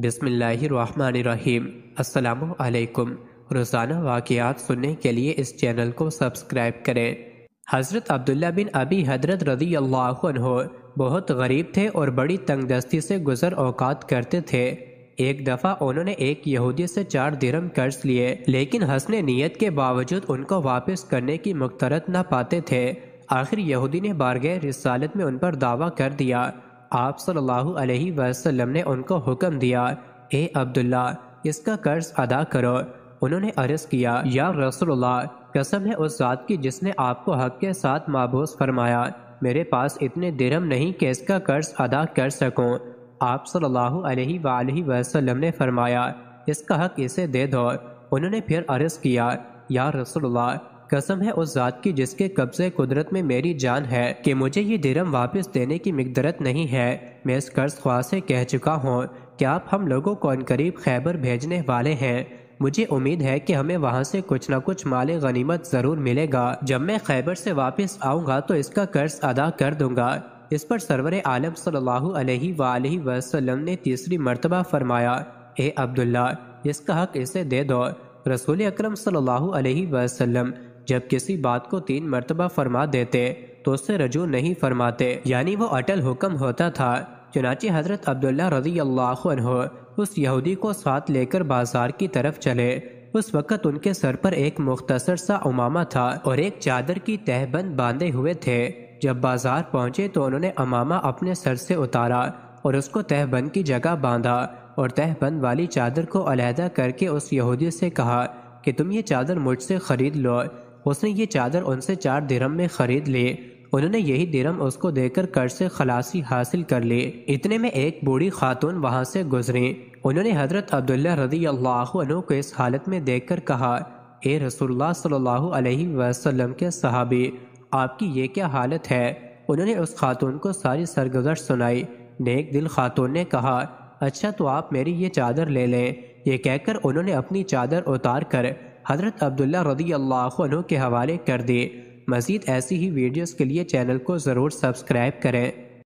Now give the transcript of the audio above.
बिसमीम् अल्लाम रोज़ाना वाक़ात सुनने के लिए इस चैनल को सब्सक्राइब करें हज़रत अब्दुल्ला बिन अबी हजरत रदी अल्लाह बहुत गरीब थे और बड़ी तंगदस्ती से गुजर औकात करते थे एक दफ़ा उन्होंने एक यहूदी से चार दिरम कर्ज लिए लेकिन हंसने नीयत के बावजूद उनको वापस करने की मुख्तरत ना पाते थे आखिर यहूदी ने बारगह रिसालत में उन पर दावा कर दिया आप सल्लल्लाहु अलैहि वसल्लम ने उनको हुक्म दिया ए अब्दुल्ला इसका कर्ज अदा करो उन्होंने अर्ज किया या रसोल्ला कसम है उस ज़ात की जिसने आपको हक के साथ माबूस फरमाया मेरे पास इतने दिरम नहीं कि इसका कर्ज अदा कर सकूं आप सल्लल्लाहु अलैहि वालैहि वसल्लम ने फरमाया इसका हक इसे दे दो उन्होंने फिर अर्ज़ किया या रसोल्ला कसम है उस जात की जिसके कब्जे कुदरत में मेरी जान है कि मुझे ये दिरम वापस देने की मकदरत नहीं है मैं इस कर्ज ख्वा से कह चुका हूँ कि आप हम लोगों को करीब खैबर भेजने वाले हैं मुझे उम्मीद है कि हमें वहाँ से कुछ न कुछ माल गनीमत ज़रूर मिलेगा जब मैं खैबर से वापस आऊँगा तो इसका कर्ज अदा कर दूँगा इस पर सरवर आलम सल्लल्लाहु अलैहि वसल्लम ने तीसरी मरतबा फरमाया ए अब्दुल्ला इसका हक इसे दे दो रसूल अकरम सल्लल्लाहु अलैहि वसल्लम जब किसी बात को तीन मरतबा फरमा देते तो उससे रजू नहीं फरमाते यानी वो अटल हुक्म होता था चुनाची हज़रत अब्दुल्ला रजी अल्लाह उस यहूदी को साथ लेकर बाजार की तरफ चले उस वक़्त उनके सर पर एक मुख्तसर सा उमामा था और एक चादर की तहबंद बांधे हुए थे जब बाजार पहुंचे तो उन्होंने अमामा अपने सर से उतारा और उसको तहबंद की जगह बांधा और तहबंद वाली चादर को अलहदा करके उस यहूदी से कहा कि तुम ये चादर मुझसे ख़रीद लो उसने ये चादर उनसे चार दिरम में खरीद ले उन्होंने यही दिरम उसको देकर कर्ज से खलासी हासिल कर ली इतने में एक बूढ़ी खातून वहाँ से गुजरी उन्होंने हजरत अब्दुल्ला रदी अल्लाह को इस हालत में देख कर कहा ए रसोल्ला सल्लल्लाहु अलैहि वसल्लम के सहाबी आपकी ये क्या हालत है उन्होंने उस खातून को सारी सरगुजश सुनाई नेक दिल खातून ने कहा अच्छा तो आप मेरी ये चादर ले लें ये कहकर उन्होंने अपनी चादर उतार कर हज़रत अब्दुल्ला रदी अल्लाह के हवाले कर दें मज़ीद ऐसी ही वीडियोज़ के लिए चैनल को ज़रूर सब्सक्राइब करें